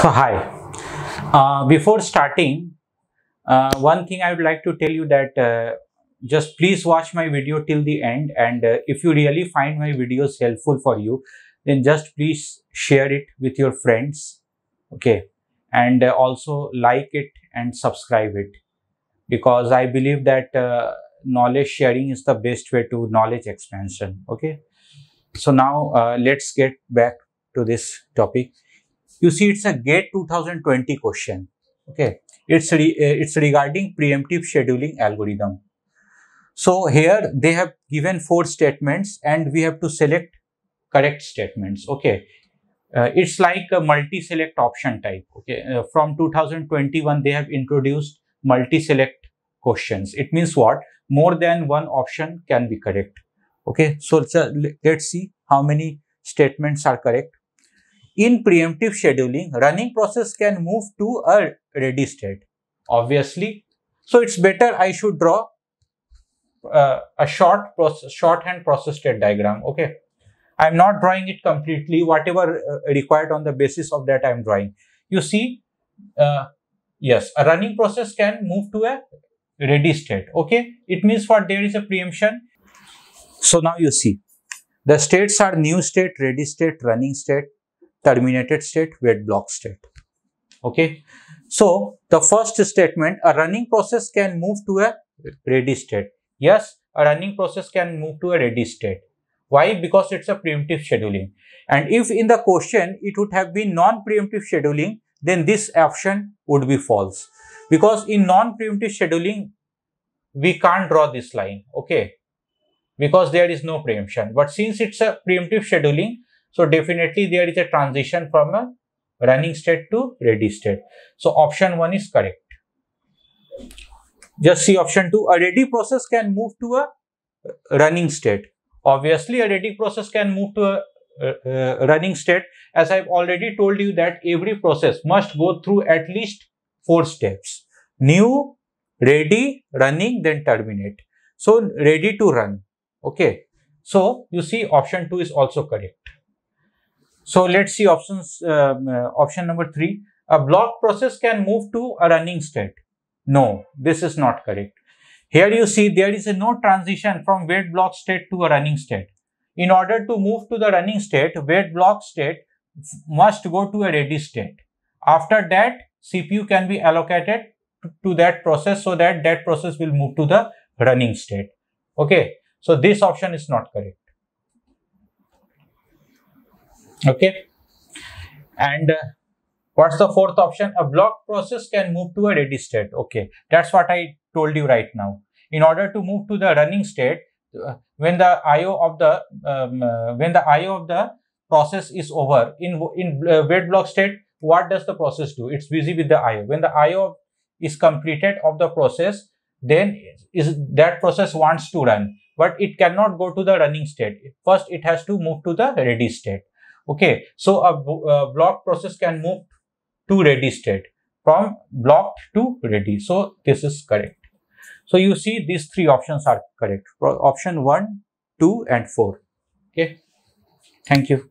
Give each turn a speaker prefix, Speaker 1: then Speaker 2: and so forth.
Speaker 1: So hi, uh, before starting, uh, one thing I would like to tell you that uh, just please watch my video till the end and uh, if you really find my videos helpful for you, then just please share it with your friends, okay? And uh, also like it and subscribe it because I believe that uh, knowledge sharing is the best way to knowledge expansion, okay? So now let's get back to this topic. You see, it's a GATE 2020 question. Okay, it's re, uh, it's regarding preemptive scheduling algorithm. So here they have given four statements, and we have to select correct statements. Okay, uh, it's like a multi-select option type. Okay, uh, from 2021 they have introduced multi-select questions. It means what? More than one option can be correct. Okay, so let's see how many statements are correct. In preemptive scheduling, running process can move to a ready state, obviously. So it's better I should draw uh, a short process, shorthand process state diagram, okay. I'm not drawing it completely, whatever uh, required on the basis of that I'm drawing. You see, uh, yes, a running process can move to a ready state, okay. It means what there is a preemption. So now you see, the states are new state, ready state, running state, terminated state, we had blocked state. Okay. So, the first statement, a running process can move to a ready state. Yes, a running process can move to a ready state. Why? Because it's a preemptive scheduling. And if in the question it would have been non-preemptive scheduling, then this option would be false. Because in non-preemptive scheduling, we can't draw this line, okay? Because there is no preemption. But since it's a preemptive scheduling, so definitely there is a transition from a running state to ready state. So option 1 is correct. Just see option 2. A ready process can move to a running state. Obviously, a ready process can move to a uh, running state. As I've already told you that every process must go through at least four steps. New, ready, running, then terminate. So, ready to run. Okay. So, you see option 2 is also correct. So let's see options, um, option number three. A block process can move to a running state. No, this is not correct. Here you see there is a no transition from wait block state to a running state. In order to move to the running state, wait block state must go to a ready state. After that, CPU can be allocated to that process so that that process will move to the running state. Okay, so this option is not correct okay and uh, what's the fourth option a block process can move to a ready state okay that's what i told you right now in order to move to the running state uh, when the io of the um, uh, when the io of the process is over in in uh, wait block state what does the process do it's busy with the io when the io is completed of the process then is that process wants to run but it cannot go to the running state first it has to move to the ready state Okay, so a, a blocked process can move to ready state from blocked to ready. So this is correct. So you see these three options are correct. Option 1, 2 and 4. Okay. Thank you.